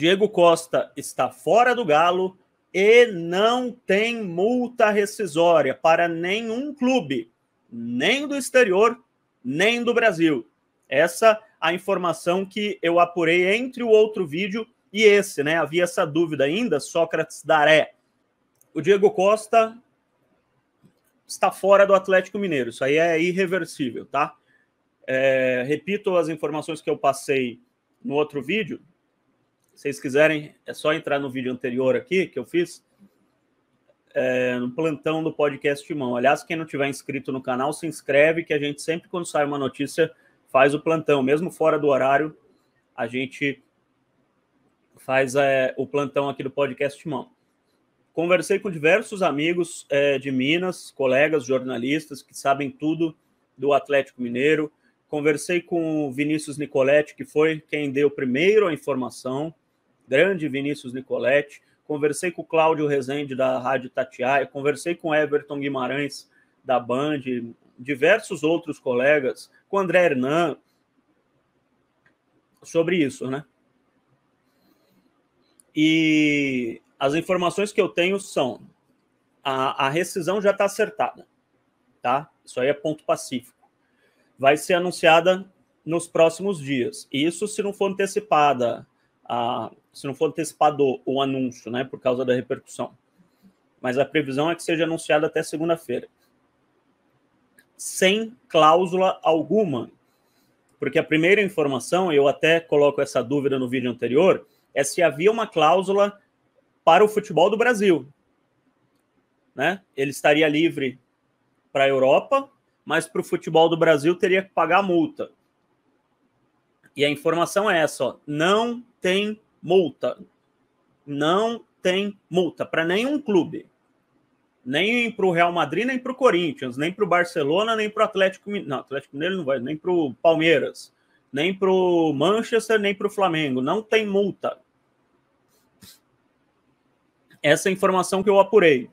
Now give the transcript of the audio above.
Diego Costa está fora do Galo e não tem multa rescisória para nenhum clube, nem do exterior, nem do Brasil. Essa a informação que eu apurei entre o outro vídeo e esse, né? Havia essa dúvida ainda, Sócrates Daré. O Diego Costa está fora do Atlético Mineiro, isso aí é irreversível, tá? É, repito as informações que eu passei no outro vídeo, vocês quiserem, é só entrar no vídeo anterior aqui que eu fiz, é, no plantão do podcast Timão. Aliás, quem não tiver inscrito no canal, se inscreve, que a gente sempre, quando sai uma notícia, faz o plantão. Mesmo fora do horário, a gente faz é, o plantão aqui do podcast Timão. Conversei com diversos amigos é, de Minas, colegas jornalistas que sabem tudo do Atlético Mineiro. Conversei com o Vinícius Nicoletti, que foi quem deu primeiro a informação grande Vinícius Nicoletti, conversei com o Cláudio Rezende da Rádio Tatiaia, conversei com Everton Guimarães da Band, diversos outros colegas, com André Hernan, sobre isso, né? E as informações que eu tenho são a, a rescisão já está acertada, tá? Isso aí é ponto pacífico. Vai ser anunciada nos próximos dias. Isso se não for antecipada a, se não for antecipado o anúncio, né, por causa da repercussão. Mas a previsão é que seja anunciado até segunda-feira. Sem cláusula alguma. Porque a primeira informação, eu até coloco essa dúvida no vídeo anterior, é se havia uma cláusula para o futebol do Brasil. Né? Ele estaria livre para a Europa, mas para o futebol do Brasil teria que pagar a multa. E a informação é essa: ó, não tem multa. Não tem multa para nenhum clube. Nem para o Real Madrid, nem para o Corinthians, nem para o Barcelona, nem para o Atlético Mineiro. Não, Atlético Mineiro não vai, nem para o Palmeiras, nem para o Manchester, nem para o Flamengo. Não tem multa. Essa é a informação que eu apurei.